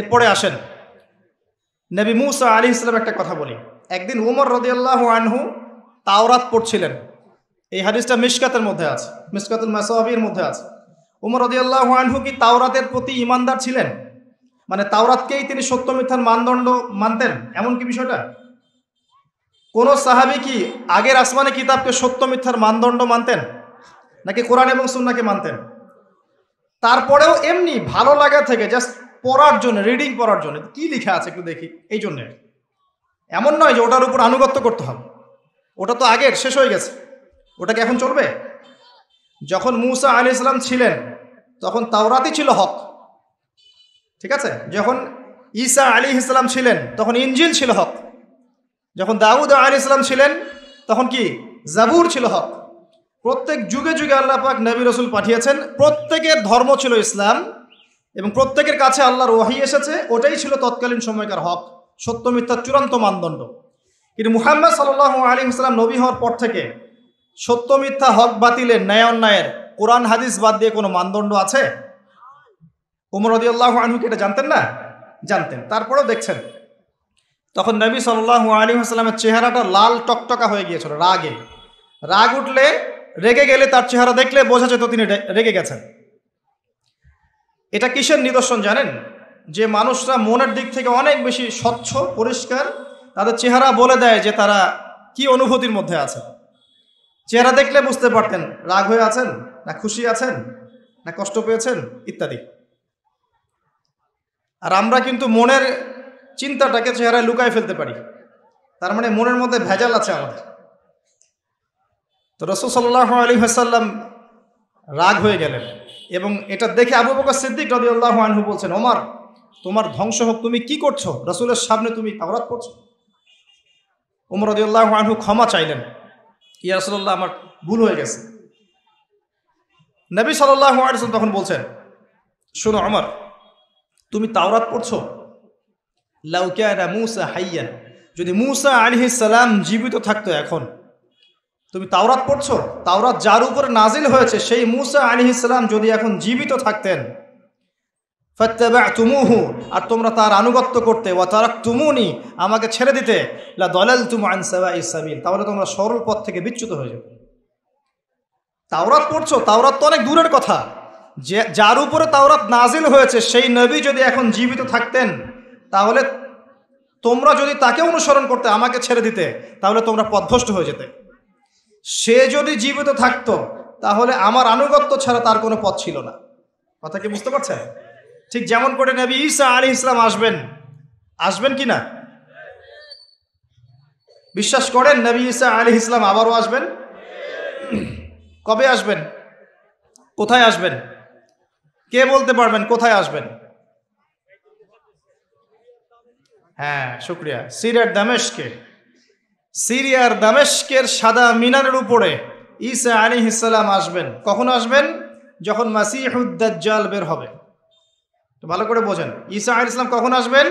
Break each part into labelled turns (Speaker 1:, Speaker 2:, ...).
Speaker 1: এরপরে আসেন নবী মুসা আলী ইসলাম একটা কথা বলি একদিন উমর রদিয়াল্লাহ আনহু তাওরাত পড়ছিলেন এই হাদিসটা মিসকাতের মধ্যে আছে মিসকাতুল মাসাহাবির মধ্যে আছে উমর রদিয়াল্লাহ আনহু কি তাওরাতের প্রতি ইমানদার ছিলেন মানে তাওরাতকেই তিনি সত্য মিথ্যার মানদণ্ড মানতেন এমন কি বিষয়টা কোন সাহাবি কি আগের আসমানে কিতাবকে সত্য মিথ্যার মানদণ্ড মানতেন নাকি কোরআন এবং সুন্নাকে মানতেন তারপরেও এমনি ভালো লাগা থেকে জাস্ট পড়ার জন্য রিডিং পড়ার জন্য কি লেখা আছে একটু দেখি এই জন্য এমন নয় যে ওটার উপর আনুগত্য করতে হবে ওটা তো আগের শেষ হয়ে গেছে ওটা কি এখন চলবে যখন মুসা আলি ইসলাম ছিলেন তখন তাওরাতি ছিল হক ঠিক আছে যখন ঈসা আলী ইসলাম ছিলেন তখন ইঞ্জিল ছিল হক যখন দাউদ আলী ইসলাম ছিলেন তখন কি জাবুর ছিল হক প্রত্যেক যুগে যুগে আল্লাহ পাক নবী রসুল পাঠিয়েছেন প্রত্যেকের ধর্ম ছিল ইসলাম এবং প্রত্যেকের কাছে আল্লাহর ওয়াহি এসেছে ওটাই ছিল তৎকালীন সময়কার হক সত্য মিথ্যার চূড়ান্ত মানদণ্ড কিন্তু মুহাম্মদ সাল্লাহ আলী ইসলাম নবী হওয়ার পর থেকে সত্য মিথ্যা হক বাতিলের ন্যায় অন্যায়ের কোরআন হাদিস বাদ দিয়ে কোনো মানদণ্ড আছে উমর রদি আল্লাহ আনহুকে এটা জানতেন না জানতেন তারপরেও দেখছেন তখন নবী সাল্লাহ আলী আসসালামের চেহারাটা লাল টকটকা হয়ে গিয়েছিল রাগে রাগ উঠলে রেগে গেলে তার চেহারা দেখলে বোঝা যেত তিনি রেগে গেছেন এটা কিসের নিদর্শন জানেন যে মানুষরা মনের দিক থেকে অনেক বেশি স্বচ্ছ পরিষ্কার তাদের চেহারা বলে দেয় যে তারা কি অনুভূতির মধ্যে আছে চেহারা দেখলে বুঝতে পারতেন রাগ হয়ে আছেন না খুশি আছেন না কষ্ট পেয়েছেন ইত্যাদি আর আমরা কিন্তু মনের চিন্তাটাকে চেহারায় লুকায় ফেলতে পারি তার মানে মনের মধ্যে ভেজাল আছে আমাদের তো রসুল সাল্লাহ আলী হাসাল্লাম রাগ হয়ে গেলেন এবং এটা দেখে আবু বকর সিদ্দিক রাজি আল্লাহ আনহু বলছেন ওমার তোমার ধ্বংস হোক তুমি কি করছো রসুলের সামনে তুমি তাওরাত করছো ওমর রাজি আল্লাহ আনহু ক্ষমা চাইলেন ইয়া রসুল্লাহ আমার ভুল হয়ে গেছে নবী সাল্লাহ আসল তখন বলছেন শোনো আমার তুমি তাওরাত পড়ছো লাউকে মুসা হাইয়া যদি মুসা আলহিসাল্লাম জীবিত থাকতো এখন তুমি তাওরাত পড়ছো তাওরাত যার উপর নাজিল হয়েছে সেই মুসা আলি ইসলাম যদি এখন জীবিত থাকতেন তুমুহু আর তোমরা তার আনুগত্য করতে ও তারাক তুমুনি আমাকে ছেড়ে দিতে দলাল তুমু আনসাবা তাহলে তোমরা সরল পথ থেকে বিচ্যুত হয়ে যাবে তাওরাত পড়ছো তাওরাত তো অনেক দূরের কথা যে যার উপরে তাওরাত নাজিল হয়েছে সেই নবী যদি এখন জীবিত থাকতেন তাহলে তোমরা যদি তাকে অনুসরণ করতে আমাকে ছেড়ে দিতে তাহলে তোমরা পথভ্রষ্ট হয়ে যেতে সে যদি জীবিত থাকতো তাহলে আমার আনুগত্য ছাড়া তার কোনো পথ ছিল না কথা কি বুঝতে পারছেন ঠিক যেমন করে নবী ঈসা আলী ইসলাম আসবেন আসবেন কি না বিশ্বাস করেন নবী ঈসা আলী ইসলাম আবারও আসবেন কবে আসবেন কোথায় আসবেন কে বলতে পারবেন কোথায় আসবেন হ্যাঁ শুক্রিয়া সিরিয়ার দামেশকে সিরিয়ার দামেস্কের সাদা মিনারের উপরে ইসা আলী ইসালাম আসবেন কখন আসবেন যখন মাসিহুদ্দাজ্জাল বের হবে তো ভালো করে বোঝেন ঈসা আলী ইসলাম কখন আসবেন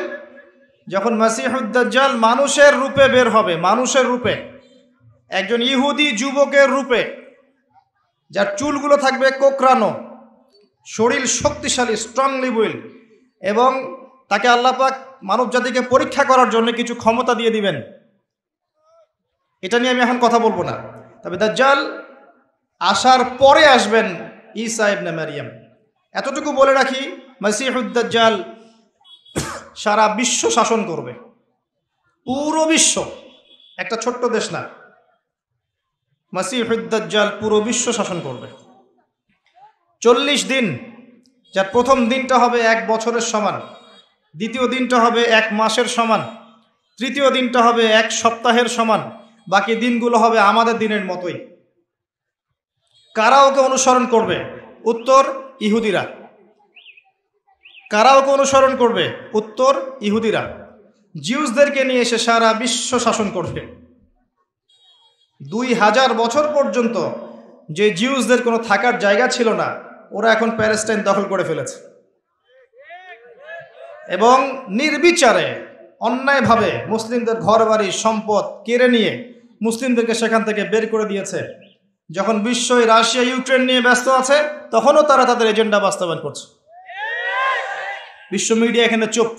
Speaker 1: যখন মাসিহুদ্দাজ্জাল মানুষের রূপে বের হবে মানুষের রূপে একজন ইহুদি যুবকের রূপে যার চুলগুলো থাকবে কোকরানো শরীর শক্তিশালী স্ট্রংলি উইল এবং তাকে আল্লাপাক মানব জাতিকে পরীক্ষা করার জন্য কিছু ক্ষমতা দিয়ে দিবেন এটা নিয়ে আমি এখন কথা বলবো না তবে দাজ্জাল আসার পরে আসবেন ইসা ইবনে মারিয়াম এতটুকু বলে রাখি মাসিহুদ্দাজ্জাল সারা বিশ্ব শাসন করবে পুরো বিশ্ব একটা ছোট্ট দেশ না মাসিহুদ্দাজ্জাল পুরো বিশ্ব শাসন করবে চল্লিশ দিন যার প্রথম দিনটা হবে এক বছরের সমান দ্বিতীয় দিনটা হবে এক মাসের সমান তৃতীয় দিনটা হবে এক সপ্তাহের সমান বাকি দিনগুলো হবে আমাদের দিনের মতোই কারা ওকে অনুসরণ করবে উত্তর ইহুদিরা কারা ওকে অনুসরণ করবে উত্তর ইহুদিরা জিউসদেরকে নিয়ে এসে সারা বিশ্ব শাসন করবে দুই হাজার বছর পর্যন্ত যে জিউসদের কোনো থাকার জায়গা ছিল না ওরা এখন প্যালেস্টাইন দখল করে ফেলেছে এবং নির্বিচারে অন্যায়ভাবে মুসলিমদের ঘর বাড়ি সম্পদ কেড়ে নিয়ে মুসলিমদেরকে সেখান থেকে বের করে দিয়েছে যখন বিশ্ব রাশিয়া ইউক্রেন নিয়ে ব্যস্ত আছে তখনও তারা তাদের এজেন্ডা বাস্তবায়ন করছে বিশ্ব মিডিয়া এখানে চুপ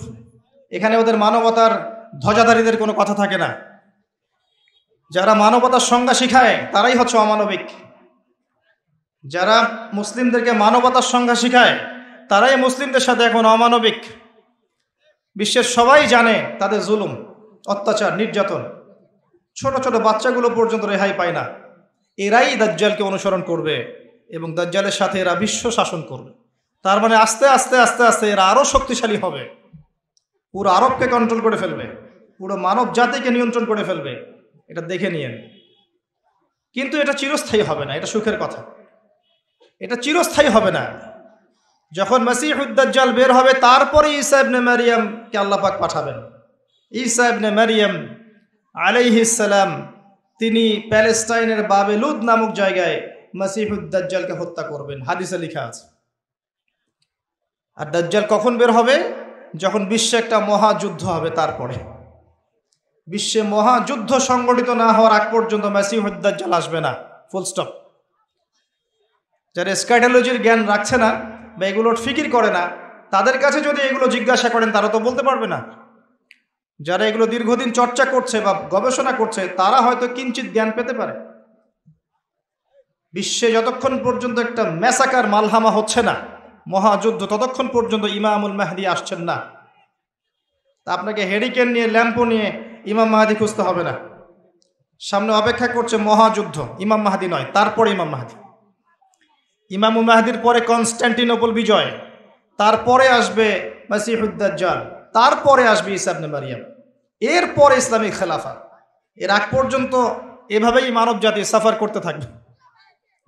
Speaker 1: এখানে ওদের মানবতার ধ্বজাধারীদের কোনো কথা থাকে না যারা মানবতার সংজ্ঞা শিখায় তারাই হচ্ছে অমানবিক যারা মুসলিমদেরকে মানবতার সংজ্ঞা শিখায় তারাই মুসলিমদের সাথে এখন অমানবিক বিশ্বের সবাই জানে তাদের জুলুম অত্যাচার নির্যাতন ছোট ছোট বাচ্চাগুলো পর্যন্ত রেহাই পায় না এরাই দাজ্জালকে অনুসরণ করবে এবং দাজ্জালের সাথে এরা বিশ্ব শাসন করবে তার মানে আস্তে আস্তে আস্তে আস্তে এরা আরও শক্তিশালী হবে পুরো আরবকে কন্ট্রোল করে ফেলবে পুরো মানব জাতিকে নিয়ন্ত্রণ করে ফেলবে এটা দেখে নিয়েন কিন্তু এটা চিরস্থায়ী হবে না এটা সুখের কথা এটা চিরস্থায়ী হবে না যখন মাসিহুদ্দাজ্জাল বের হবে তারপরে ইসা ইবনে মারিয়ামকে আল্লাপাক পাঠাবেন ইসা নে মারিয়াম আলাইহিসাল্লাম তিনি প্যালেস্টাইনের বাবেলুদ নামক জায়গায় মাসিহুদ্দাজ্জালকে হত্যা করবেন হাদিসে লিখা আছে আর দাজ্জাল কখন বের হবে যখন বিশ্বে একটা মহাযুদ্ধ হবে তারপরে বিশ্বে মহাযুদ্ধ সংগঠিত না হওয়ার আগ পর্যন্ত মাসিহুদ্দাজ্জাল আসবে না ফুল স্টপ যারা স্ক্যাটোলজির জ্ঞান রাখছে না বা এগুলোর ফিকির করে না তাদের কাছে যদি এগুলো জিজ্ঞাসা করেন তারা তো বলতে পারবে না যারা এগুলো দীর্ঘদিন চর্চা করছে বা গবেষণা করছে তারা হয়তো কিঞ্চিত জ্ঞান পেতে পারে বিশ্বে যতক্ষণ পর্যন্ত একটা মেসাকার মালহামা হচ্ছে না মহাযুদ্ধ ততক্ষণ পর্যন্ত ইমামুল মাহদি আসছেন না তা আপনাকে হেরিকেন নিয়ে ল্যাম্পো নিয়ে ইমাম মাহাদি খুঁজতে হবে না সামনে অপেক্ষা করছে মহাযুদ্ধ ইমাম মাহাদি নয় তারপরে ইমাম মাহাদি ইমামুল মাহাদির পরে কনস্ট্যান্টিনোপল বিজয় তারপরে আসবে মাসিহুদ্দার তারপরে আসবে ইসাবনে মারিয়াম এরপরে ইসলামিক খেলাফা এর আগ পর্যন্ত এভাবেই মানব জাতি সাফার করতে থাকবে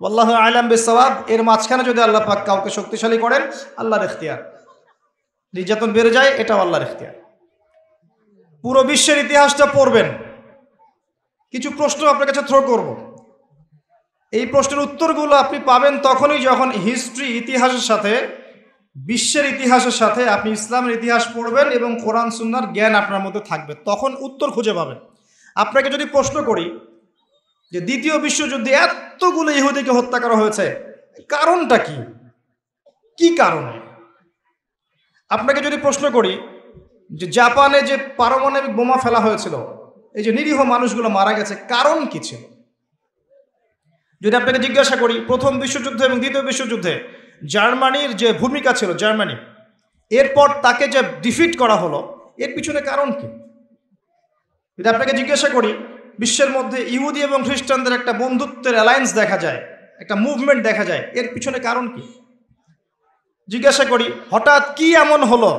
Speaker 1: আল্লাহ আলম বেসবাব এর মাঝখানে যদি আল্লাহ পাক কাউকে শক্তিশালী করেন আল্লাহর এখতিয়ার নির্যাতন বেড়ে যায় এটাও আল্লাহর এখতিয়ার পুরো বিশ্বের ইতিহাসটা পড়বেন কিছু প্রশ্ন আপনার কাছে থ্রো করব এই প্রশ্নের উত্তরগুলো আপনি পাবেন তখনই যখন হিস্ট্রি ইতিহাসের সাথে বিশ্বের ইতিহাসের সাথে আপনি ইসলামের ইতিহাস পড়বেন এবং কোরআন সুন্নার জ্ঞান আপনার মধ্যে থাকবে তখন উত্তর খুঁজে পাবেন আপনাকে যদি প্রশ্ন করি যে দ্বিতীয় বিশ্বযুদ্ধে এতগুলো ইহুদিকে হত্যা করা হয়েছে কারণটা কি কি কারণে আপনাকে যদি প্রশ্ন করি যে জাপানে যে পারমাণবিক বোমা ফেলা হয়েছিল এই যে নিরীহ মানুষগুলো মারা গেছে কারণ কি ছিল যদি আপনাকে জিজ্ঞাসা করি প্রথম বিশ্বযুদ্ধ এবং দ্বিতীয় বিশ্বযুদ্ধে জার্মানির যে ভূমিকা ছিল জার্মানি এরপর তাকে যে ডিফিট করা হলো এর পিছনে কারণ কি যদি আপনাকে জিজ্ঞাসা করি বিশ্বের মধ্যে ইহুদি এবং খ্রিস্টানদের একটা বন্ধুত্বের অ্যালায়েন্স দেখা যায় একটা মুভমেন্ট দেখা যায় এর পিছনে কারণ কি জিজ্ঞাসা করি হঠাৎ কি এমন হলো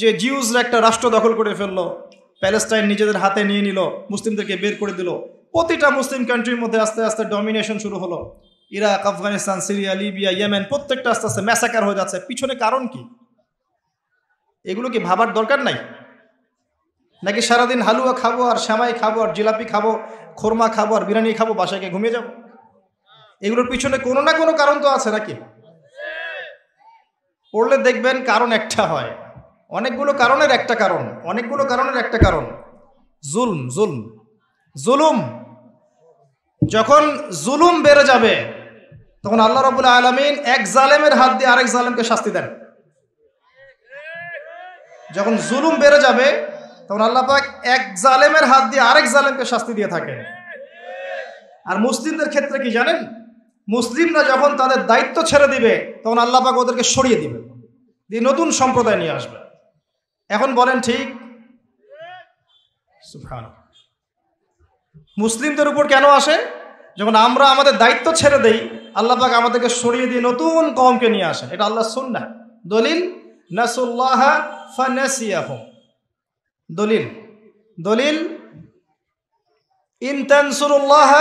Speaker 1: যে জিউজরা একটা রাষ্ট্র দখল করে ফেললো প্যালেস্টাইন নিজেদের হাতে নিয়ে নিল মুসলিমদেরকে বের করে দিল প্রতিটা মুসলিম কান্ট্রির মধ্যে আস্তে আস্তে ডমিনেশন শুরু হলো Iraq Afghanistan Syria Libya Yemen প্রত্যেকটা আস্তে আস্তে ম্যাসাকার হয়ে যাচ্ছে পিছনে কারণ কি এগুলো কি ভাবার দরকার নাই নাকি সারাদিন হালুয়া খাবো আর শ্যামাই খাবো আর জিলাপি খাবো খোরমা খাবো আর বিরিয়ানি খাবো বাসাকে ঘুমিয়ে যাবো এগুলোর পিছনে কোনো না কোনো কারণ তো আছে নাকি পড়লে দেখবেন কারণ একটা হয় অনেকগুলো কারণের একটা কারণ অনেকগুলো কারণের একটা কারণ জুলম জুলম জুলুম যখন জুলুম বেড়ে যাবে তখন আল্লাহ রবুল্লা আলমিন এক জালেমের হাত দিয়ে আরেক জালেমকে শাস্তি দেন যখন জুলুম বেড়ে যাবে তখন আল্লাহ পাক এক জালেমের হাত দিয়ে আরেক জালেমকে শাস্তি দিয়ে থাকেন আর মুসলিমদের ক্ষেত্রে কি জানেন মুসলিমরা যখন তাদের দায়িত্ব ছেড়ে দিবে তখন আল্লাহ পাক ওদেরকে সরিয়ে দিবে দিয়ে নতুন সম্প্রদায় নিয়ে আসবে এখন বলেন ঠিক মুসলিমদের উপর কেন আসে যখন আমরা আমাদের দায়িত্ব ছেড়ে দেই আল্লাহ পাক আমাদেরকে সরিয়ে দিয়ে নতুন কমকে নিয়ে আসেন এটা আল্লাহ না দলিল নাসুল্লাহ দলিল দলিল ইন তোমরা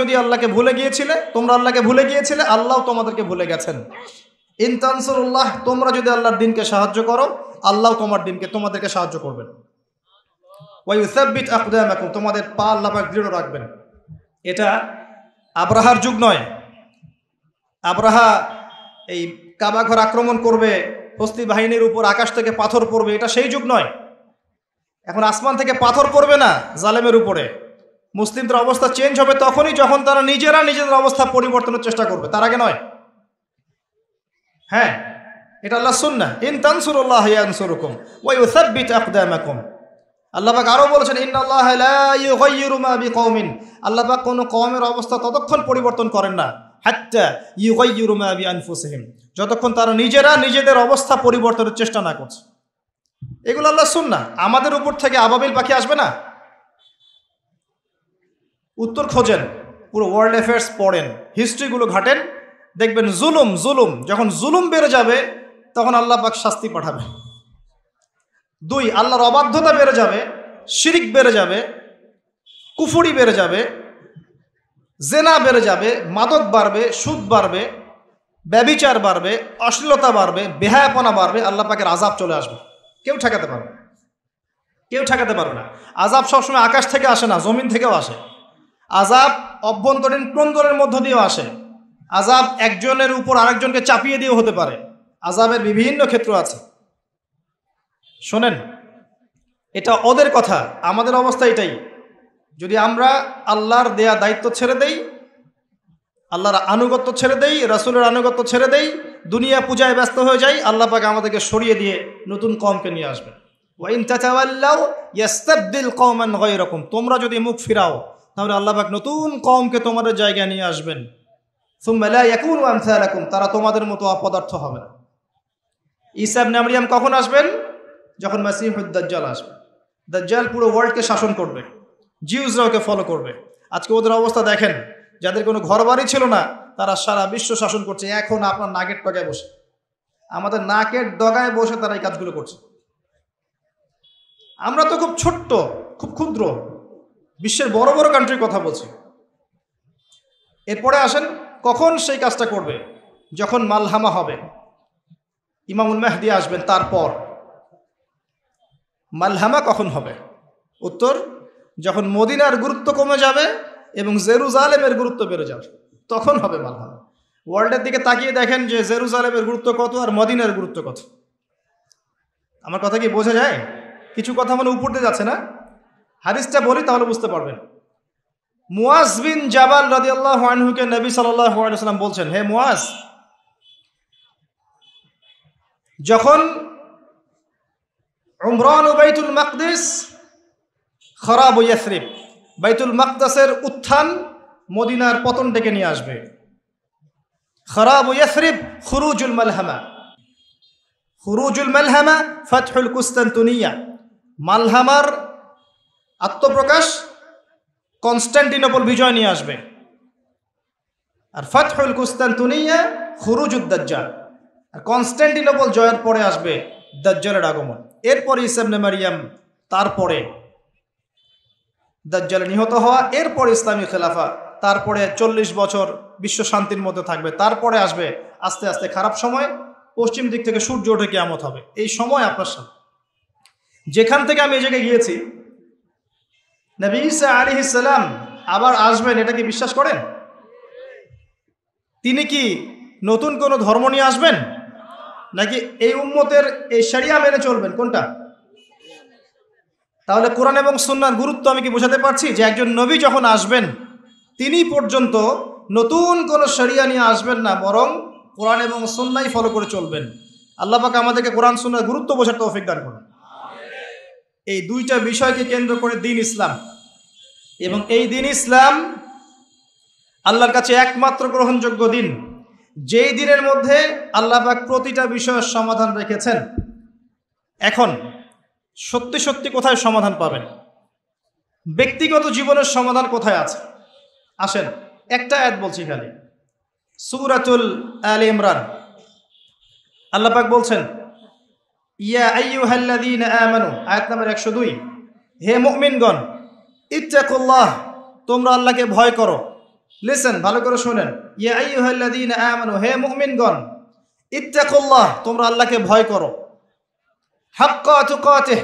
Speaker 1: যদি আল্লাহকে ভুলে গিয়েছিলে তোমরা আল্লাহকে ভুলে গিয়েছিলে আল্লাহ তোমাদেরকে ভুলে গেছেন ইন তানসুরুল্লাহ তোমরা যদি আল্লাহর দিনকে সাহায্য করো আল্লাহ তোমার দিনকে তোমাদেরকে সাহায্য করবেন ওয়াইসাব্বিত আকদাম তোমাদের পা আল্লাপাক দৃঢ় রাখবেন এটা আবরাহার যুগ নয় আবরাহা এই কাবাঘর আক্রমণ করবে হস্তি বাহিনীর উপর আকাশ থেকে পাথর পড়বে এটা সেই যুগ নয় এখন আসমান থেকে পাথর পড়বে না জালেমের উপরে মুসলিমদের অবস্থা চেঞ্জ হবে তখনই যখন তারা নিজেরা নিজেদের অবস্থা পরিবর্তনের চেষ্টা করবে তার আগে নয় হ্যাঁ এটা আল্লাহ শুন না ইন তানসুর আল্লাহ ইয়ানসুরকম ওয়াই উসাব্বিত আকদামাকুম আল্লাহাক আরও বলেছেন ইন্নআল্লাহমিন আল্লাহবাক কোনো কমের অবস্থা ততক্ষণ পরিবর্তন করেন না হাত্তা ইউগাইয়ুরুমা বি আনফুসহিম যতক্ষণ তারা নিজেরা নিজেদের অবস্থা পরিবর্তনের চেষ্টা না করছে এগুলো আল্লাহ শুন না আমাদের উপর থেকে আবাবিল পাখি আসবে না উত্তর খোঁজেন পুরো ওয়ার্ল্ড অ্যাফেয়ার্স পড়েন হিস্ট্রিগুলো ঘাটেন দেখবেন জুলুম জুলুম যখন জুলুম বেড়ে যাবে তখন আল্লাহ পাক শাস্তি পাঠাবে দুই আল্লাহর অবাধ্যতা বেড়ে যাবে শিরিক বেড়ে যাবে কুফুরি বেড়ে যাবে জেনা বেড়ে যাবে মাদক বাড়বে সুদ বাড়বে ব্যবিচার বাড়বে অশ্লীলতা বাড়বে বেহায়াপনা বাড়বে আল্লাহ পাকের আজাব চলে আসবে কেউ ঠেকাতে পারবে কেউ ঠেকাতে পারবে না আজাব সবসময় আকাশ থেকে আসে না জমিন থেকেও আসে আজাব অভ্যন্তরীণ প্রন্দরের মধ্য দিয়েও আসে আজাব একজনের উপর আরেকজনকে চাপিয়ে দিয়েও হতে পারে আজাবের বিভিন্ন ক্ষেত্র আছে শোনেন এটা ওদের কথা আমাদের অবস্থা এটাই যদি আমরা আল্লাহর দেয়া দায়িত্ব ছেড়ে দেই আল্লাহর আনুগত্য ছেড়ে দেই রাসুলের আনুগত্য ছেড়ে দেই দুনিয়া পূজায় ব্যস্ত হয়ে যাই আল্লাহ পাকে আমাদেরকে সরিয়ে দিয়ে নতুন কমকে নিয়ে আসবেন ওয়াইন চাচাওয়াল্লাও ইয়াস্তাবদিল কওমান গায়রাকুম তোমরা যদি মুখ ফিরাও তাহলে আল্লাহ পাক নতুন কমকে তোমাদের জায়গায় নিয়ে আসবেন সুম্মা লা ইয়াকুনু আমসালাকুম তারা তোমাদের মতো অপদার্থ হবে না ইসা ইবনে কখন আসবেন যখন মাসিহুদ দাজ্জাল আসবে দাজ্জাল পুরো ওয়ার্ল্ডকে শাসন করবে জিউজরাওকে ফলো করবে আজকে ওদের অবস্থা দেখেন যাদের কোনো ঘর বাড়ি ছিল না তারা সারা বিশ্ব শাসন করছে এখন আপনার নাকের ডগায় বসে আমাদের নাকের ডগায় বসে তারা এই কাজগুলো করছে আমরা তো খুব ছোট্ট খুব ক্ষুদ্র বিশ্বের বড় বড় কান্ট্রির কথা বলছি এরপরে আসেন কখন সেই কাজটা করবে যখন মালহামা হবে ইমামুল মেহদি আসবেন তারপর মালহামা কখন হবে উত্তর যখন মদিনার গুরুত্ব কমে যাবে এবং জেরুজালেমের গুরুত্ব বেড়ে যাবে তখন হবে মালহামা ওয়ার্ল্ডের দিকে তাকিয়ে দেখেন যে জেরুজালেমের গুরুত্ব কত আর মদিনার গুরুত্ব কত আমার কথা কি বোঝা যায় কিছু কথা মানে উপরতে যাচ্ছে না হাদিসটা বলি তাহলে বুঝতে পারবেন মুয়াজ বিন জাবাল রাজি আল্লাহ আনহুকে নবী সাল্লাম বলছেন হে মুয়াজ যখন উমরান ও বাইতুল মাকদিস খরাব ও ইয়াসরিফ বাইতুল মাকদাসের উত্থান মদিনার পতন ডেকে নিয়ে আসবে খরাব ও ইয়াসরিফ খুরুজুল মালহামা খুরুজুল মালহামা ফাতহুল কুস্তান্তুনিয়া মালহামার আত্মপ্রকাশ কনস্ট্যান্টিনোপল বিজয় নিয়ে আসবে আর ফাতহুল কুস্তান্তুনিয়া খুরুজুদ্দাজ্জাল আর কনস্ট্যান্টিনোপল জয়ের পরে আসবে দাজ্জালের আগমন এরপরে ইসামনে মারিয়াম তারপরে দাজ্জালে নিহত হওয়া এরপর ইসলামী খেলাফা তারপরে চল্লিশ বছর বিশ্ব শান্তির মধ্যে থাকবে তারপরে আসবে আস্তে আস্তে খারাপ সময় পশ্চিম দিক থেকে সূর্য ওঠে কেমত হবে এই সময় আপনার সামনে যেখান থেকে আমি এই জায়গায় গিয়েছি নবীসা আলি ইসাল্লাম আবার আসবেন এটা কি বিশ্বাস করেন তিনি কি নতুন কোনো ধর্ম নিয়ে আসবেন নাকি এই উম্মতের এই সারিয়া মেনে চলবেন কোনটা তাহলে কোরআন এবং সুন্নার গুরুত্ব আমি কি বোঝাতে পারছি যে একজন নবী যখন আসবেন তিনি পর্যন্ত নতুন কোনো সারিয়া নিয়ে আসবেন না বরং কোরআন এবং সুন্নাই ফলো করে চলবেন আল্লাহ আমাদেরকে কোরআন সুন্নার গুরুত্ব বোঝার তৌফিক দান করুন এই দুইটা বিষয়কে কেন্দ্র করে দিন ইসলাম এবং এই দিন ইসলাম আল্লাহর কাছে একমাত্র গ্রহণযোগ্য দিন যেই দিনের মধ্যে আল্লাহবাক প্রতিটা বিষয়ের সমাধান রেখেছেন এখন সত্যি সত্যি কোথায় সমাধান পাবেন ব্যক্তিগত জীবনের সমাধান কোথায় আছে আসেন একটা অ্যাড বলছি খালি সুরাতুল আল ইমরান আল্লাপাক বলছেন ইয়া আইয়ুহাল্লাযীনা আমানু আয়াত একশো 102 হে মুমিনগণ ইত্তাকুল্লাহ তোমরা আল্লাহকে ভয় করো লিসেন ভালো করে শোনেন ইয়াইহাল্লাদিন আমানু হে ইত্তাকুল্লাহ তোমরা আল্লাহকে ভয় করো হাক্কা তুকাতে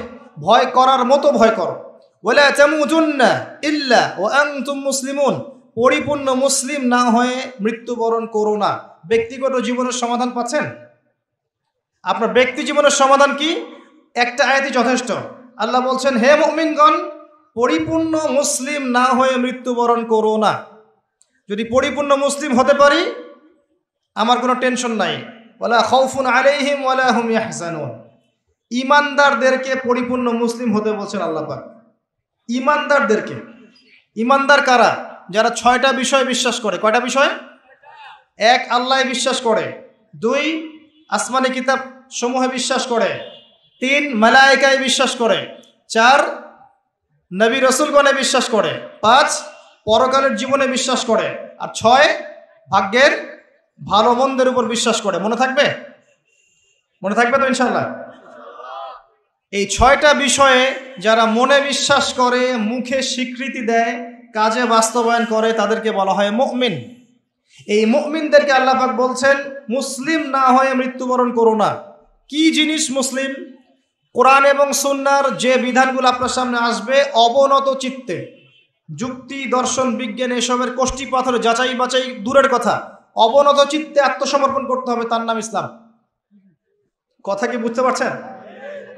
Speaker 1: ভয় করার মতো ভয় করো ওয়ালা তামুতুন্না ইল্লা ওয়া আনতুম মুসলিমুন পরিপূর্ণ মুসলিম না হয়ে মৃত্যুবরণ করো না ব্যক্তিগত জীবনের সমাধান পাচ্ছেন আপনার ব্যক্তি জীবনের সমাধান কি একটা আয়াতই যথেষ্ট আল্লাহ বলছেন হে মুমিনগণ পরিপূর্ণ মুসলিম না হয়ে মৃত্যুবরণ করো না যদি পরিপূর্ণ মুসলিম হতে পারি আমার কোনো টেনশন নাই ওলা খৌফুন আলাইহিম ওয়ালা হুম ইয়াহজানুন ইমানদারদেরকে পরিপূর্ণ মুসলিম হতে বলছেন পাক ইমানদারদেরকে ইমানদার কারা যারা ছয়টা বিষয় বিশ্বাস করে কয়টা বিষয় এক আল্লাহ বিশ্বাস করে দুই আসমানি কিতাব সমূহে বিশ্বাস করে তিন মালায়িকায় বিশ্বাস করে চার নবী রসুলগণে বিশ্বাস করে পাঁচ পরকালের জীবনে বিশ্বাস করে আর ছয় ভাগ্যের ভালো মন্দের উপর বিশ্বাস করে মনে থাকবে মনে থাকবে তো ইনশাল্লাহ এই ছয়টা বিষয়ে যারা মনে বিশ্বাস করে মুখে স্বীকৃতি দেয় কাজে বাস্তবায়ন করে তাদেরকে বলা হয় মুকমিন এই মুমিনদেরকে আল্লাহাক বলছেন মুসলিম না হয়ে মৃত্যুবরণ করো না কি জিনিস মুসলিম কোরআন এবং সুন্নার যে বিধানগুলো আপনার সামনে আসবে অবনত চিত্তে যুক্তি দর্শন বিজ্ঞান এসবের কোষ্ঠী পাথর যাচাই বাছাই দূরের কথা অবনত চিত্তে আত্মসমর্পণ করতে হবে তার নাম ইসলাম কথা কি বুঝতে পারছেন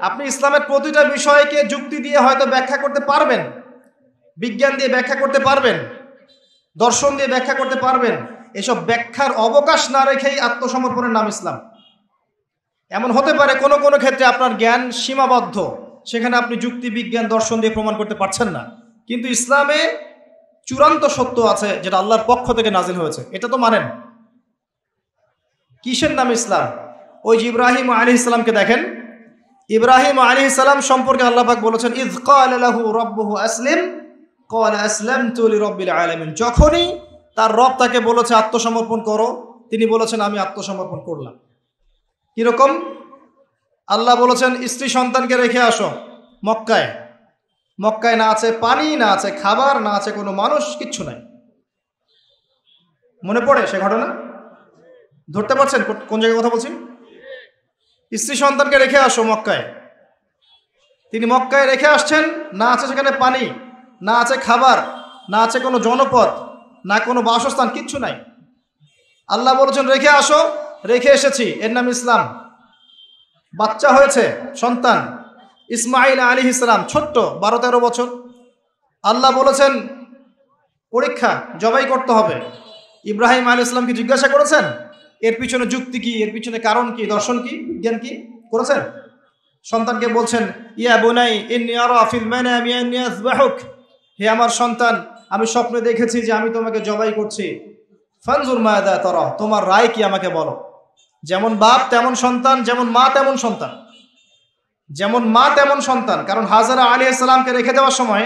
Speaker 1: আপনি ইসলামের প্রতিটা বিষয়কে যুক্তি দিয়ে হয়তো ব্যাখ্যা করতে পারবেন বিজ্ঞান দিয়ে ব্যাখ্যা করতে পারবেন দর্শন দিয়ে ব্যাখ্যা করতে পারবেন এসব ব্যাখ্যার অবকাশ না রেখেই আত্মসমর্পণের নাম ইসলাম এমন হতে পারে কোনো কোনো ক্ষেত্রে আপনার জ্ঞান সীমাবদ্ধ সেখানে আপনি যুক্তি বিজ্ঞান দর্শন দিয়ে প্রমাণ করতে পারছেন না কিন্তু ইসলামে চূড়ান্ত সত্য আছে যেটা আল্লাহর পক্ষ থেকে নাজিল হয়েছে এটা তো মানেন কিসের নাম ইসলাম ওই যে ইব্রাহিম আলী ইসলামকে দেখেন ইব্রাহিম আলী ইসলাম সম্পর্কে আল্লাহাক বলেছেন ইদকালু রব্বহু আসলিম কল আসলাম তুলি রব্বিল আলমিন যখনই তার রব তাকে বলেছে আত্মসমর্পণ করো তিনি বলেছেন আমি আত্মসমর্পণ করলাম কিরকম আল্লাহ বলেছেন স্ত্রী সন্তানকে রেখে আসো মক্কায় মক্কায় না আছে পানি না আছে খাবার না আছে কোনো মানুষ কিচ্ছু নাই মনে পড়ে সে ঘটনা ধরতে পারছেন কোন জায়গায় কথা বলছি স্ত্রী সন্তানকে রেখে আসো মক্কায় তিনি মক্কায় রেখে আসছেন না আছে সেখানে পানি না আছে খাবার না আছে কোনো জনপথ না কোনো বাসস্থান কিচ্ছু নাই আল্লাহ বলেছেন রেখে আসো রেখে এসেছি এর নাম ইসলাম বাচ্চা হয়েছে সন্তান ইসমাইল আলী ইসলাম ছোট্ট বারো তেরো বছর আল্লাহ বলেছেন পরীক্ষা জবাই করতে হবে ইব্রাহিম আলী ইসলামকে জিজ্ঞাসা করেছেন এর পিছনে যুক্তি কি এর পিছনে কারণ কি দর্শন কি জ্ঞান কি করেছেন সন্তানকে বলছেন ইয়া বোনাই ইনিয়ারফিলহুক হে আমার সন্তান আমি স্বপ্নে দেখেছি যে আমি তোমাকে জবাই করছি ফানজুর মায়াদা তর তোমার রায় কি আমাকে বলো যেমন বাপ তেমন সন্তান যেমন মা তেমন সন্তান যেমন মা তেমন সন্তান কারণ হাজারা আলী ইসলামকে রেখে দেওয়ার সময়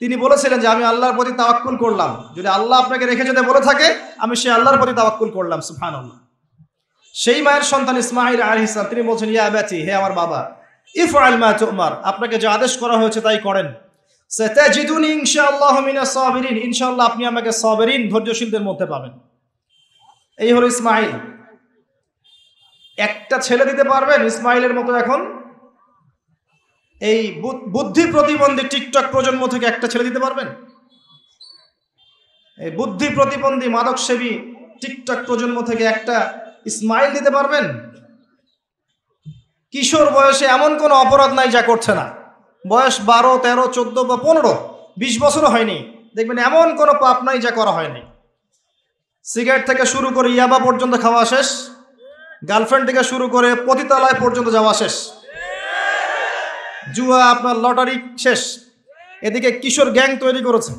Speaker 1: তিনি বলেছিলেন যে আমি আল্লাহর প্রতি তাওয়াক্কুল করলাম যদি আল্লাহ আপনাকে রেখে যদি বলে থাকে আমি সেই আল্লাহর প্রতি তাওয়াক্কুল করলাম সুফান সেই মায়ের সন্তান ইসমাইল আলী ইসলাম তিনি বলছেন ইয়া আবাচি হে আমার বাবা ইফ আল মা তোমার আপনাকে যে আদেশ করা হয়েছে তাই করেন সেতাজিদুন ইনশাআল্লাহ মিনা সাবিরিন ইনশাআল্লাহ আপনি আমাকে সবেরিন ধৈর্যশীলদের মধ্যে পাবেন এই হলো ইসমাইল একটা ছেলে দিতে পারবেন ইসমাইলের মতো এখন এই বুদ্ধি প্রতিবন্ধী টিকটক প্রজন্ম থেকে একটা ছেড়ে দিতে পারবেন এই বুদ্ধি প্রতিবন্ধী মাদকসেবী টিকটক প্রজন্ম থেকে একটা স্মাইল দিতে পারবেন কিশোর বয়সে এমন কোনো অপরাধ নাই যা করছে না বয়স বারো তেরো চোদ্দো বা পনেরো বিশ বছরও হয়নি দেখবেন এমন কোনো পাপ নাই যা করা হয়নি সিগারেট থেকে শুরু করে ইয়াবা পর্যন্ত খাওয়া শেষ গার্লফ্রেন্ড থেকে শুরু করে পতিতালয় পর্যন্ত যাওয়া শেষ জুয়া আপনার লটারি শেষ এদিকে কিশোর গ্যাং তৈরি করেছে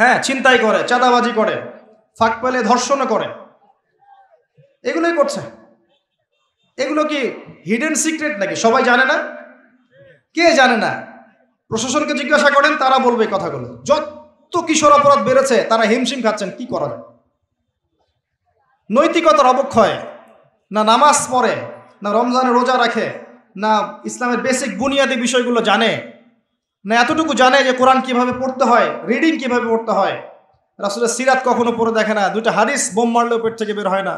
Speaker 1: হ্যাঁ চিন্তাই করে চাঁদাবাজি করে ফাঁক পেলে ধর্ষণও করে এগুলোই করছে এগুলো কি হিডেন সিক্রেট নাকি সবাই জানে না কে জানে না প্রশাসনকে জিজ্ঞাসা করেন তারা বলবে কথাগুলো যত কিশোর অপরাধ বেড়েছে তারা হিমশিম খাচ্ছেন কি করা যায় নৈতিকতার অবক্ষয় না নামাজ পড়ে না রমজানে রোজা রাখে না ইসলামের বেসিক বুনিয়াদী বিষয়গুলো জানে না এতটুকু জানে যে কোরআন কিভাবে পড়তে হয় রিডিং কিভাবে পড়তে হয় রাসুলের সিরাত কখনো পড়ে দেখে না দুইটা হাদিস বোম মারলেও পেট থেকে বের হয় না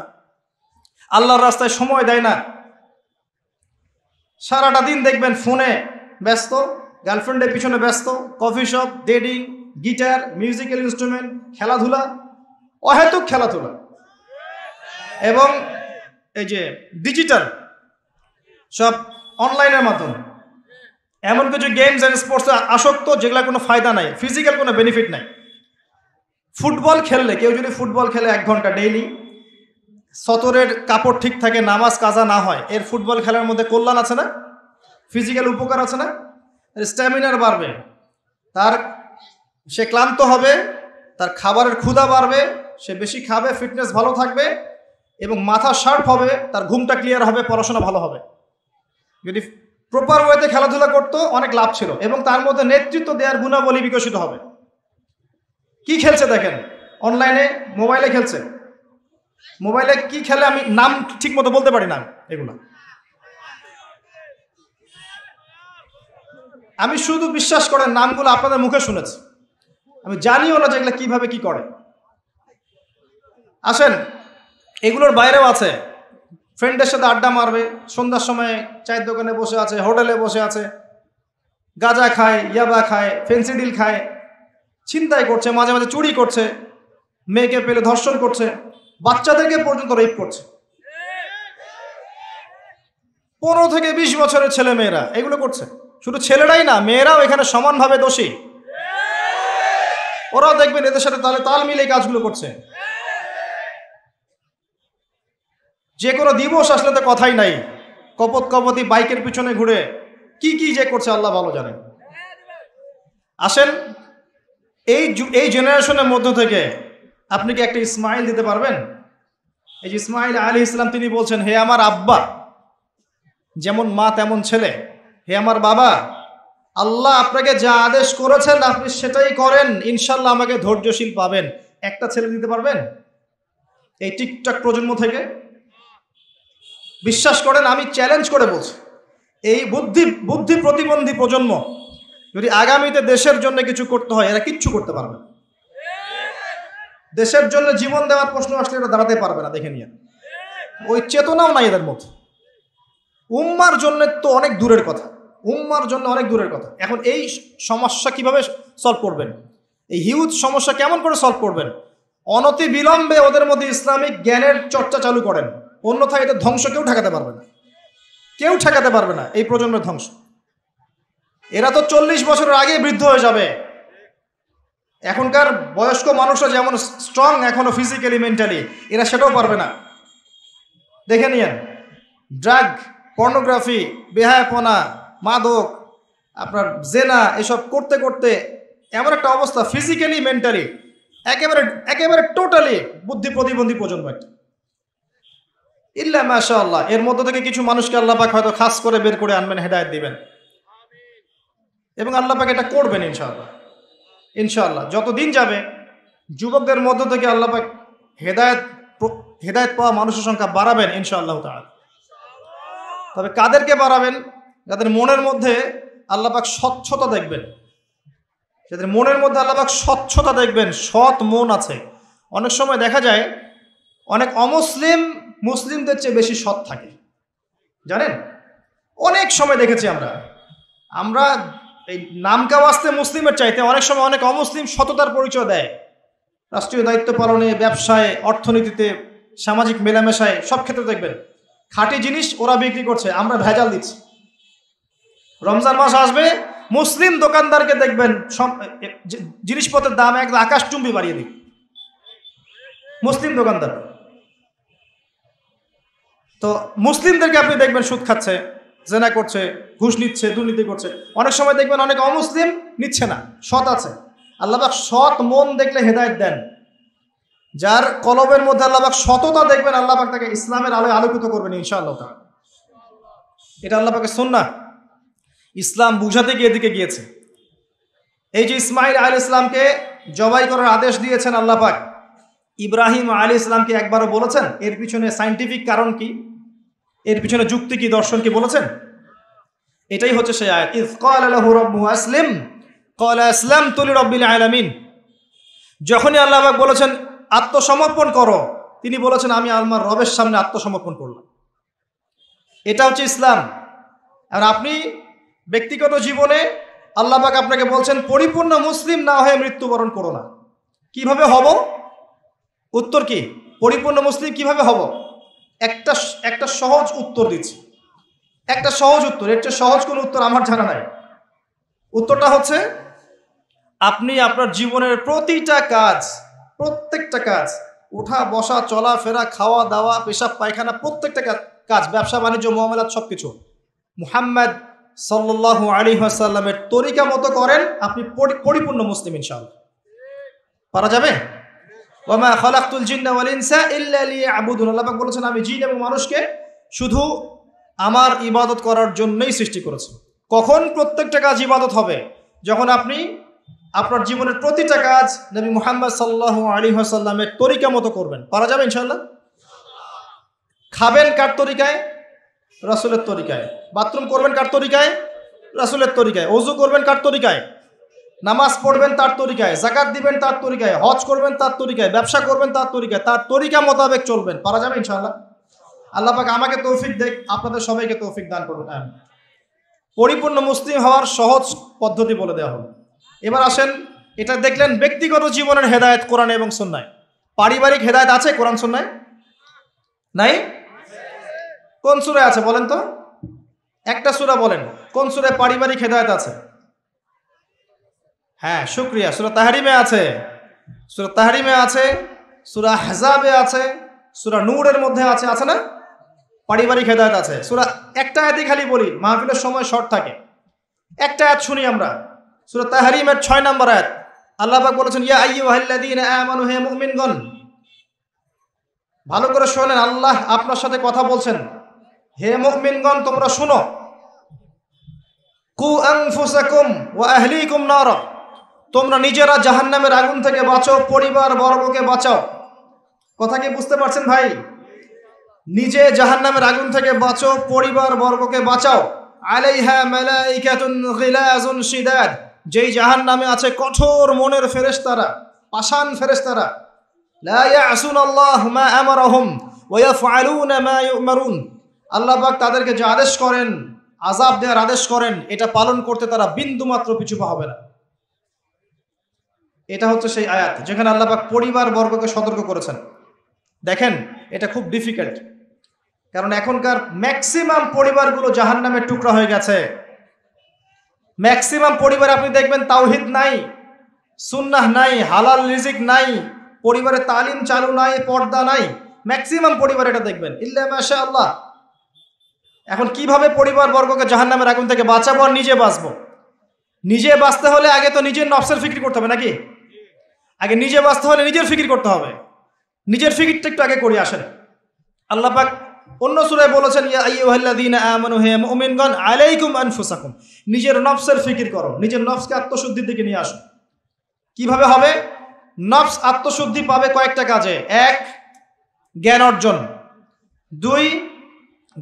Speaker 1: আল্লাহর রাস্তায় সময় দেয় না সারাটা দিন দেখবেন ফোনে ব্যস্ত গার্লফ্রেন্ডের পিছনে ব্যস্ত coffee shop dating guitar musical instrument খেলাধুলা অহেতুক খেলাধুলা এবং এই যে ডিজিটাল সব অনলাইনের মাধ্যমে এমন কিছু গেমস অ্যান্ড স্পোর্টস আসক্ত যেগুলো কোনো ফায়দা নাই ফিজিক্যাল কোনো বেনিফিট নাই ফুটবল খেললে কেউ যদি ফুটবল খেলে এক ঘন্টা ডেইলি সতরের কাপড় ঠিক থাকে নামাজ কাজা না হয় এর ফুটবল খেলার মধ্যে কল্যাণ আছে না ফিজিক্যাল উপকার আছে না স্ট্যামিনার বাড়বে তার সে ক্লান্ত হবে তার খাবারের ক্ষুধা বাড়বে সে বেশি খাবে ফিটনেস ভালো থাকবে এবং মাথা শার্প হবে তার ঘুমটা ক্লিয়ার হবে পড়াশোনা ভালো হবে যদি প্রপার ওয়েতে খেলাধুলা করতো অনেক লাভ ছিল এবং তার মধ্যে নেতৃত্ব দেওয়ার গুণাবলী বিকশিত হবে কি খেলছে দেখেন অনলাইনে মোবাইলে খেলছে মোবাইলে কি খেলে আমি নাম ঠিক মতো বলতে পারি না এগুলো আমি শুধু বিশ্বাস করেন নামগুলো আপনাদের মুখে শুনেছি আমি জানিও না যে এগুলো কীভাবে কি করে আসেন এগুলোর বাইরেও আছে ফ্রেন্ডের সাথে আড্ডা মারবে সন্ধ্যার সময় চায়ের দোকানে বসে আছে হোটেলে বসে আছে গাঁজা খায় ইয়াবা খায় ফেন্সিডিল খায় চিন্তাই করছে মাঝে মাঝে চুরি করছে মেয়েকে পেলে ধর্ষণ করছে বাচ্চাদেরকে পর্যন্ত রেপ করছে পনেরো থেকে বিশ বছরের ছেলে মেয়েরা এগুলো করছে শুধু ছেলেরাই না মেয়েরাও এখানে সমানভাবে দোষী ওরাও দেখবেন এদের সাথে তাহলে তাল মিলে কাজগুলো করছে যে কোনো দিবস আসলে তো কথাই নাই কপত কপতি বাইকের পিছনে ঘুরে কি কি যে করছে আল্লাহ ভালো জানেন আসেন এই এই জেনারেশনের মধ্য থেকে আপনি কি একটা ইসমাইল দিতে পারবেন এই যে ইসমাইল আলী ইসলাম তিনি বলছেন হে আমার আব্বা যেমন মা তেমন ছেলে হে আমার বাবা আল্লাহ আপনাকে যা আদেশ করেছেন আপনি সেটাই করেন ইনশাল্লাহ আমাকে ধৈর্যশীল পাবেন একটা ছেলে দিতে পারবেন এই টিকটক প্রজন্ম থেকে বিশ্বাস করেন আমি চ্যালেঞ্জ করে বলছি এই বুদ্ধি বুদ্ধি প্রতিবন্ধী প্রজন্ম যদি আগামীতে দেশের জন্য কিছু করতে হয় এরা কিচ্ছু করতে পারবে না দেশের জন্য জীবন দেওয়ার প্রশ্ন আসলে এরা দাঁড়াতে পারবে না দেখে নিয়ে ওই চেতনাও নাই এদের মধ্যে উম্মার জন্য তো অনেক দূরের কথা উম্মার জন্য অনেক দূরের কথা এখন এই সমস্যা কিভাবে সলভ করবেন এই হিউজ সমস্যা কেমন করে সলভ করবেন অনতি বিলম্বে ওদের মধ্যে ইসলামিক জ্ঞানের চর্চা চালু করেন অন্যথায় এটা ধ্বংস কেউ ঠেকাতে পারবে না কেউ ঠেকাতে পারবে না এই প্রজন্মের ধ্বংস এরা তো চল্লিশ বছরের আগে বৃদ্ধ হয়ে যাবে এখনকার বয়স্ক মানুষরা যেমন স্ট্রং এখনো ফিজিক্যালি মেন্টালি এরা সেটাও পারবে না দেখে নিয়েন ড্রাগ পর্নোগ্রাফি বেহায়াপনা মাদক আপনার জেনা এসব করতে করতে এমন একটা অবস্থা ফিজিক্যালি মেন্টালি একেবারে একেবারে টোটালি বুদ্ধি প্রতিবন্ধী প্রজন্ম একটা ইল্লা মাশা আল্লাহ এর মধ্য থেকে কিছু মানুষকে আল্লাপাক হয়তো খাস করে বের করে আনবেন হেদায়ত দিবেন এবং আল্লাপাক এটা করবেন ইনশাআল্লাহ ইনশাআল্লাহ যতদিন যাবে যুবকদের মধ্য থেকে আল্লাপাক হেদায়ত হেদায়ত পাওয়া মানুষের সংখ্যা বাড়াবেন ইনশাআল্লাহ তাহলে তবে কাদেরকে বাড়াবেন যাদের মনের মধ্যে আল্লাপাক স্বচ্ছতা দেখবেন যাদের মনের মধ্যে আল্লাপাক স্বচ্ছতা দেখবেন সৎ মন আছে অনেক সময় দেখা যায় অনেক অমুসলিম মুসলিমদের চেয়ে বেশি সৎ থাকে জানেন অনেক সময় দেখেছি আমরা আমরা এই নামকা বাঁচতে মুসলিমের চাইতে অনেক সময় অনেক অমুসলিম সততার পরিচয় দেয় রাষ্ট্রীয় দায়িত্ব পালনে ব্যবসায় অর্থনীতিতে সামাজিক মেলামেশায় সব ক্ষেত্রে দেখবেন খাঁটি জিনিস ওরা বিক্রি করছে আমরা ভেজাল দিচ্ছি রমজান মাস আসবে মুসলিম দোকানদারকে দেখবেন জিনিসপত্রের দাম এক চুম্বি বাড়িয়ে দিবে মুসলিম দোকানদার তো মুসলিমদেরকে আপনি দেখবেন সুদ খাচ্ছে জেনা করছে ঘুষ নিচ্ছে দুর্নীতি করছে অনেক সময় দেখবেন অনেক অমুসলিম নিচ্ছে না সৎ আছে আল্লাহবাক সৎ মন দেখলে হেদায়ত দেন যার কলবের মধ্যে আল্লাহবাক সততা দেখবেন আল্লাহবাক তাকে ইসলামের আলোয় আলোকিত করবেন ইনশাআল্লাহ তারা এটা আল্লাহবাকে না ইসলাম বুঝাতে গিয়ে এদিকে গিয়েছে এই যে ইসমাইল আল ইসলামকে জবাই করার আদেশ দিয়েছেন আল্লাহ পাক ইব্রাহিম আলী ইসলামকে একবারও বলেছেন এর পিছনে সাইন্টিফিক কারণ কি এর পিছনে যুক্তি কি দর্শন কি বলেছেন এটাই হচ্ছে সে আয়াতিম কলাম তুলি রব্বিল আলামিন যখনই আল্লাহবাক বলেছেন আত্মসমর্পণ করো তিনি বলেছেন আমি আমার রবের সামনে আত্মসমর্পণ করলাম এটা হচ্ছে ইসলাম আর আপনি ব্যক্তিগত জীবনে আল্লাহবাক আপনাকে বলছেন পরিপূর্ণ মুসলিম না হয়ে মৃত্যুবরণ করো না কিভাবে হব উত্তর কি পরিপূর্ণ মুসলিম কিভাবে হব একটা একটা সহজ উত্তর দিচ্ছি একটা সহজ উত্তর এর চেয়ে সহজ কোনো উত্তর আমার জানা নাই উত্তরটা হচ্ছে আপনি আপনার জীবনের প্রতিটা কাজ প্রত্যেকটা কাজ উঠা বসা চলাফেরা খাওয়া দাওয়া পেশাব পায়খানা প্রত্যেকটা কাজ ব্যবসা বাণিজ্য মোহামেলাত সব কিছু মুহাম্মদ সাল্লাল্লাহু আলী আসাল্লামের তরিকা মতো করেন আপনি পরিপূর্ণ মুসলিম ইনশাল্লাহ পারা যাবে ওমা খলাকুল জিন্না ওয়াল ইনসা ইল্লা লিয়াবুদুন আল্লাহ বলেছেন আমি জিন এবং মানুষকে শুধু আমার ইবাদত করার জন্যই সৃষ্টি করেছে কখন প্রত্যেকটা কাজ ইবাদত হবে যখন আপনি আপনার জীবনের প্রতিটা কাজ নবী মোহাম্মদ সাল্লাহ আলী হাসাল্লামের তরিকা মতো করবেন পারা যাবে ইনশাল্লাহ খাবেন কার তরিকায় রাসুলের তরিকায় বাথরুম করবেন কার তরিকায় রাসুলের তরিকায় অজু করবেন কার তরিকায় নামাজ পড়বেন তার তরিকায় জাকাত দিবেন তার তরিকায় হজ করবেন তার তরিকায় ব্যবসা করবেন তার তরিকায় তার তরিকা মোতাবেক চলবেন পারা যাবে ইনশাল্লাহ আল্লাহ পাক আমাকে তৌফিক দেখ আপনাদের সবাইকে তৌফিক দান করুন পরিপূর্ণ মুসলিম হওয়ার সহজ পদ্ধতি বলে দেওয়া হলো এবার আসেন এটা দেখলেন ব্যক্তিগত জীবনের হেদায়ত কোরআন এবং সন্ন্যায় পারিবারিক হেদায়ত আছে কোরআন সন্ন্যায় নাই কোন সুরে আছে বলেন তো একটা সুরা বলেন কোন সুরে পারিবারিক হেদায়ত আছে হ্যাঁ শুক্রিয়া সুরা তাহারিমে আছে সুরা তাহারিমে আছে সুরা হেজাবে আছে সুরা নূরের মধ্যে আছে আছে না পারিবারিক হেদায়ত আছে সুরা একটা আয়াতই খালি বলি মাহফিলের সময় শর্ট থাকে একটা আয়াত শুনি আমরা সুরা তাহারিমের ছয় নম্বর আয়াত আল্লাহ বলেছেন ইয়া হে ভালো করে শোনেন আল্লাহ আপনার সাথে কথা বলছেন হে মুমিনগণ তোমরা শুনো কু ও ওয়া আহলিকুম নারা তোমরা নিজেরা জাহান্নামের আগুন থেকে বাঁচো পরিবার বর্গকে বাঁচাও কথা কি বুঝতে পারছেন ভাই নিজে জাহান্নামের আগুন থেকে বাঁচো পরিবার বর্গকে বাঁচাও আলাইহা মালাইকাতুন গিলাজুন শিদাদ যেই জাহান্নামে আছে কঠোর মনের ফেরেশতারা পাষাণ ফেরেশতারা লা ইয়াসুন আল্লাহ মা আমারহুম ওয়া ইয়াফআলুনা মা ইউমারুন আল্লাহ পাক তাদেরকে যে আদেশ করেন আযাব দেওয়ার আদেশ করেন এটা পালন করতে তারা বিন্দু মাত্র পিছু হবে না এটা হচ্ছে সেই আয়াত যেখানে আল্লাপাক পরিবার বর্গকে সতর্ক করেছেন দেখেন এটা খুব ডিফিকাল্ট কারণ এখনকার ম্যাক্সিমাম পরিবারগুলো জাহান নামে টুকরা হয়ে গেছে ম্যাক্সিমাম পরিবার আপনি দেখবেন তাওহিদ নাই সুন্নাহ নাই হালাল রিজিক নাই পরিবারে তালিম চালু নাই পর্দা নাই ম্যাক্সিমাম পরিবার এটা দেখবেন ইল্লা মাশা আল্লাহ এখন কিভাবে পরিবার বর্গকে জাহান নামের আগুন থেকে বাঁচাবো আর নিজে বাঁচবো নিজে বাঁচতে হলে আগে তো নিজের নফসের ফিক্রি করতে হবে নাকি আগে নিজে বাঁচতে হলে নিজের ফিকির করতে হবে নিজের ফিকিরটা একটু আগে করে আসেন আল্লাপাক অন্য সুরায় বলেছেন আলাইকুম নিজের নফসের ফিকির করো নিজের নফসকে আত্মশুদ্ধির দিকে নিয়ে আসো কিভাবে হবে নফস আত্মশুদ্ধি পাবে কয়েকটা কাজে এক জ্ঞান অর্জন দুই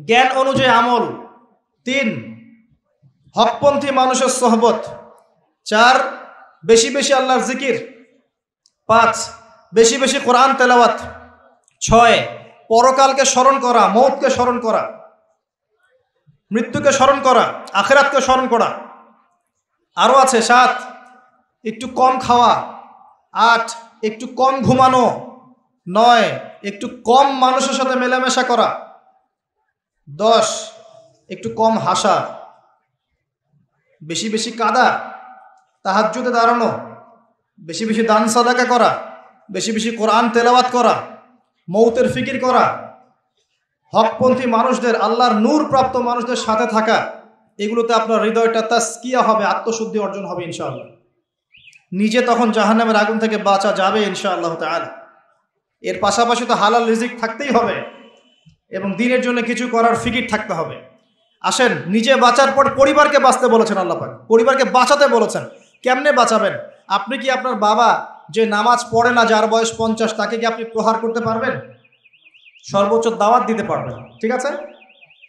Speaker 1: জ্ঞান অনুযায়ী আমল তিন হকপন্থী মানুষের সহবত চার বেশি বেশি আল্লাহর জিকির পাঁচ বেশি বেশি কোরআন তেলাওয়াত ছয় পরকালকে স্মরণ করা মৌতকে স্মরণ করা মৃত্যুকে স্মরণ করা আখেরাতকে স্মরণ করা আরও আছে সাত একটু কম খাওয়া আট একটু কম ঘুমানো নয় একটু কম মানুষের সাথে মেলামেশা করা দশ একটু কম হাসা বেশি বেশি কাদা তাহাজ্যুতে দাঁড়ানো বেশি বেশি দান সাদাকা করা বেশি বেশি কোরআন তেলাওয়াত করা মৌতের ফিকির করা হকপন্থী মানুষদের আল্লাহর নূর প্রাপ্ত মানুষদের সাথে থাকা এগুলোতে আপনার হৃদয়টা তাস্কিয়া হবে আত্মশুদ্ধি অর্জন হবে ইনশাআল্লাহ নিজে তখন জাহান্নামের আগুন থেকে বাঁচা যাবে ইনশাআল্লাহ তাল এর পাশাপাশি তো হালাল রিজিক থাকতেই হবে এবং দিনের জন্য কিছু করার ফিকির থাকতে হবে আসেন নিজে বাঁচার পর পরিবারকে বাঁচতে বলেছেন আল্লাপাক পরিবারকে বাঁচাতে বলেছেন কেমনে বাঁচাবেন আপনি কি আপনার বাবা যে নামাজ পড়ে না যার বয়স পঞ্চাশ তাকে কি আপনি প্রহার করতে পারবেন সর্বোচ্চ দাওয়াত দিতে পারবেন ঠিক আছে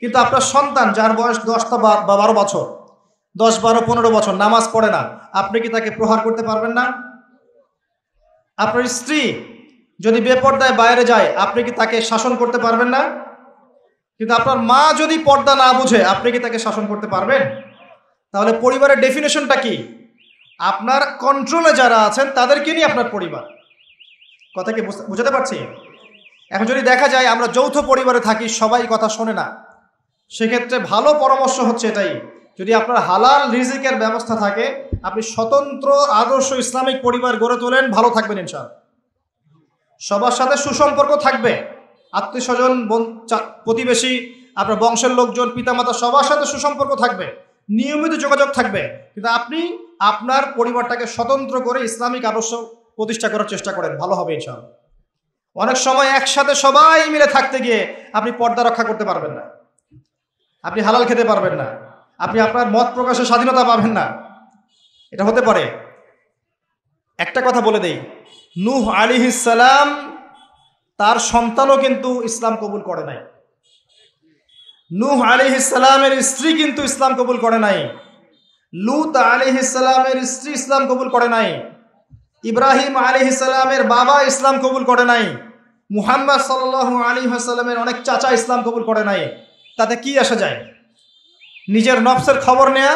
Speaker 1: কিন্তু আপনার সন্তান যার বয়স দশটা বা বারো বছর দশ বারো পনেরো বছর নামাজ পড়ে না আপনি কি তাকে প্রহার করতে পারবেন না আপনার স্ত্রী যদি বেপর্দায় বাইরে যায় আপনি কি তাকে শাসন করতে পারবেন না কিন্তু আপনার মা যদি পর্দা না বুঝে আপনি কি তাকে শাসন করতে পারবেন তাহলে পরিবারের ডেফিনেশনটা কি আপনার কন্ট্রোলে যারা আছেন তাদেরকে নিয়ে আপনার পরিবার কথা কি বুঝাতে পারছি এখন যদি দেখা যায় আমরা যৌথ পরিবারে থাকি সবাই কথা শোনে না সেক্ষেত্রে ভালো পরামর্শ হচ্ছে এটাই যদি আপনার হালাল রিজিকের ব্যবস্থা থাকে আপনি স্বতন্ত্র আদর্শ ইসলামিক পরিবার গড়ে তোলেন ভালো থাকবেন ইনশাল সবার সাথে সুসম্পর্ক থাকবে আত্মীয় স্বজন প্রতিবেশী আপনার বংশের লোকজন পিতামাতা সবার সাথে সুসম্পর্ক থাকবে নিয়মিত যোগাযোগ থাকবে কিন্তু আপনি আপনার পরিবারটাকে স্বতন্ত্র করে ইসলামিক আদর্শ প্রতিষ্ঠা করার চেষ্টা করেন ভালো হবে ইনশাআল্লাহ অনেক সময় একসাথে সবাই মিলে থাকতে গিয়ে আপনি পর্দা রক্ষা করতে পারবেন না আপনি হালাল খেতে পারবেন না আপনি আপনার মত প্রকাশের স্বাধীনতা পাবেন না এটা হতে পারে একটা কথা বলে দেই নুহ আলি ইসালাম তার সন্তানও কিন্তু ইসলাম কবুল করে নাই নুহ আলি ইসালামের স্ত্রী কিন্তু ইসলাম কবুল করে নাই লুত আলী ইসলামের স্ত্রী ইসলাম কবুল করে নাই ইব্রাহিম আলী ইসলামের বাবা ইসলাম কবুল করে নাই মুহাম্মদ সাল আলী হাসালামের অনেক চাচা ইসলাম কবুল করে নাই তাতে কি আসা যায় নিজের নফসের খবর নেয়া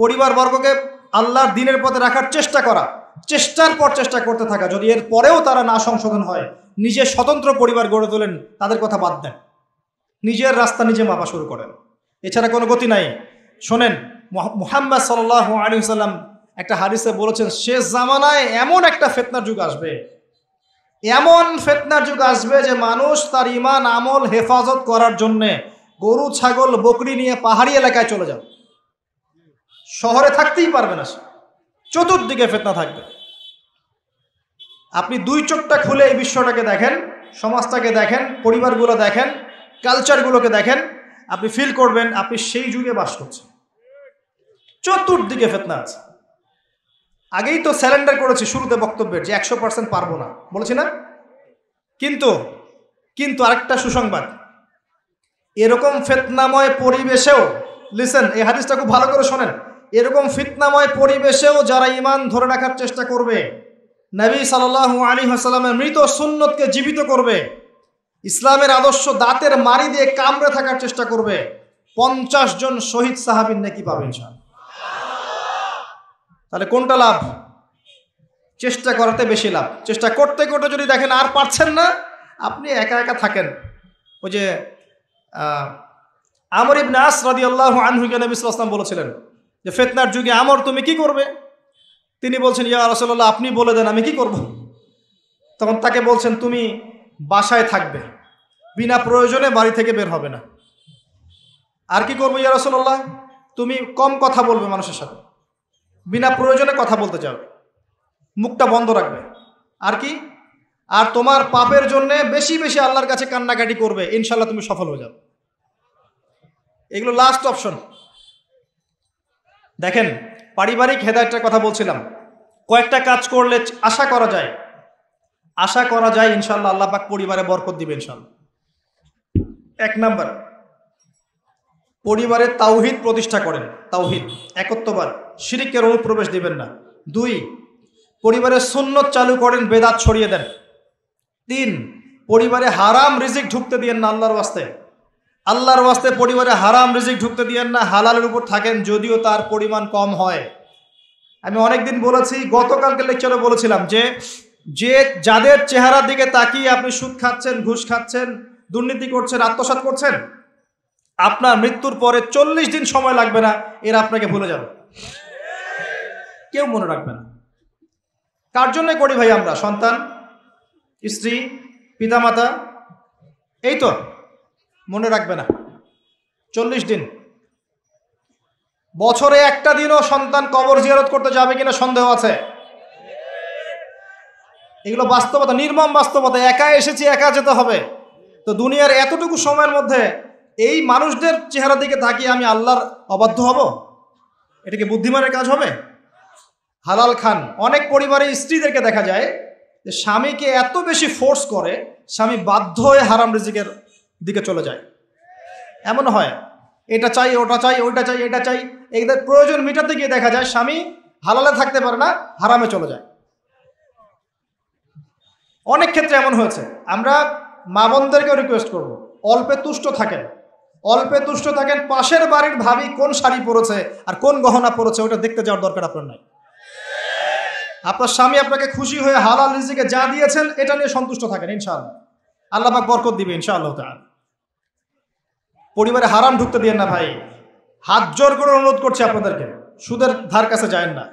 Speaker 1: পরিবারবর্গকে আল্লাহর দিনের পথে রাখার চেষ্টা করা চেষ্টার পর চেষ্টা করতে থাকা যদি এর পরেও তারা না সংশোধন হয় নিজের স্বতন্ত্র পরিবার গড়ে তোলেন তাদের কথা বাদ দেন নিজের রাস্তা নিজে মাপা শুরু করেন এছাড়া কোনো গতি নাই শোনেন মোহাম্মদ সাল্লাহ আলী সাল্লাম একটা হারিসে বলেছেন শেষ জামানায় এমন একটা ফেতনার যুগ আসবে এমন ফেতনার যুগ আসবে যে মানুষ তার ইমান আমল হেফাজত করার জন্যে গরু ছাগল বকরি নিয়ে পাহাড়ি এলাকায় চলে যাবে শহরে থাকতেই পারবে না সে চতুর্দিকে ফেতনা থাকবে আপনি দুই চোখটা খুলে এই বিশ্বটাকে দেখেন সমাজটাকে দেখেন পরিবারগুলো দেখেন কালচারগুলোকে দেখেন আপনি ফিল করবেন আপনি সেই যুগে বাস করছেন চতুর্দিকে ফেতনা আছে আগেই তো স্যালেন্ডার করেছি শুরুতে বক্তব্যের যে একশো পার্সেন্ট পারবো না বলেছি না কিন্তু কিন্তু আরেকটা সুসংবাদ এরকম ফেতনাময় পরিবেশেও লিসেন এই হাদিসটা খুব ভালো করে শোনেন এরকম ফিতনাময় পরিবেশেও যারা ইমান ধরে রাখার চেষ্টা করবে নবী সাল্লাহ আলী হাসালামের মৃত সুন্নতকে জীবিত করবে ইসলামের আদর্শ দাঁতের মারি দিয়ে কামড়ে থাকার চেষ্টা করবে পঞ্চাশ জন শহীদ সাহাবিন নাকি পাবেন ইনশাল তাহলে কোনটা লাভ চেষ্টা করাতে বেশি লাভ চেষ্টা করতে করতে যদি দেখেন আর পারছেন না আপনি একা একা থাকেন ওই যে আমর ইবনে আস রাদিয়াল্লাহু আনহুকে নবী সাল্লাল্লাহু বলেছিলেন যে ফেতনার যুগে আমর তুমি কি করবে তিনি বলছেন ইয়া রাসূলুল্লাহ আপনি বলে দেন আমি কি করব তখন তাকে বলছেন তুমি বাসায় থাকবে বিনা প্রয়োজনে বাড়ি থেকে বের হবে না আর কি করবো ইয়া রাসূলুল্লাহ তুমি কম কথা বলবে মানুষের সাথে বিনা প্রয়োজনে কথা বলতে চাও মুখটা বন্ধ রাখবে আর কি আর তোমার পাপের জন্যে বেশি বেশি আল্লাহর কাছে কান্নাকাটি করবে ইনশাল্লাহ তুমি সফল হয়ে যাবে এগুলো লাস্ট অপশন দেখেন পারিবারিক হেদায়তের কথা বলছিলাম কয়েকটা কাজ করলে আশা করা যায় আশা করা যায় ইনশাল্লাহ আল্লাহ পাক পরিবারে বরকত দিবে ইনশাল্লাহ এক নাম্বার পরিবারে তাওহিদ প্রতিষ্ঠা করেন তাওহিদ একত্ববাদ সিরিকের অনুপ্রবেশ দিবেন না দুই পরিবারে সুন্নত চালু করেন বেদাত ছড়িয়ে দেন তিন পরিবারে হারাম রিজিক ঢুকতে দিয়েন না আল্লাহর ওয়াস্তে আল্লাহর ওয়াস্তে পরিবারে হারাম রিজিক ঢুকতে দিয়েন না হালালের উপর থাকেন যদিও তার পরিমাণ কম হয় আমি অনেকদিন বলেছি গতকালকে লেকচারে বলেছিলাম যে যে যাদের চেহারার দিকে তাকিয়ে আপনি সুদ খাচ্ছেন ঘুষ খাচ্ছেন দুর্নীতি করছেন আত্মসাত করছেন আপনার মৃত্যুর পরে চল্লিশ দিন সময় লাগবে না এর আপনাকে ভুলে যাবে কেউ মনে রাখবে না কার জন্য করি ভাই আমরা সন্তান স্ত্রী পিতামাতা এই তো মনে রাখবে না চল্লিশ দিন বছরে একটা দিনও সন্তান কবর জিয়ারত করতে যাবে কিনা সন্দেহ আছে এগুলো বাস্তবতা নির্মম বাস্তবতা একা এসেছি একা যেতে হবে তো দুনিয়ার এতটুকু সময়ের মধ্যে এই মানুষদের চেহারা দিকে তাকিয়ে আমি আল্লাহর অবাধ্য হব এটা কি বুদ্ধিমানের কাজ হবে হালাল খান অনেক পরিবারে স্ত্রীদেরকে দেখা যায় যে স্বামীকে এত বেশি ফোর্স করে স্বামী বাধ্য হয়ে হারাম রিজিকের দিকে চলে যায় এমন হয় এটা চাই ওটা চাই ওইটা চাই এটা চাই এদের প্রয়োজন মিটাতে গিয়ে দেখা যায় স্বামী হালালে থাকতে পারে না হারামে চলে যায় অনেক ক্ষেত্রে এমন হয়েছে আমরা মা বোনদেরকেও রিকোয়েস্ট করব অল্পে তুষ্ট থাকেন অল্পে তুষ্ট থাকেন পাশের বাড়ির ভাবি কোন শাড়ি পরেছে আর কোন গহনা পরেছে ওটা দেখতে যাওয়ার দরকার আপনার নাই আপনার স্বামী আপনাকে খুশি হয়ে হালাল রিজিকে যা দিয়েছেন এটা নিয়ে সন্তুষ্ট থাকেন ইনশাআল্লাহ আল্লাহ পাক বরকত দিবে ইনশাআল্লাহ পরিবারে হারাম ঢুকতে দিয়েন না ভাই হাত জোর করে অনুরোধ করছি আপনাদেরকে সুদের ধার কাছে যায়েন না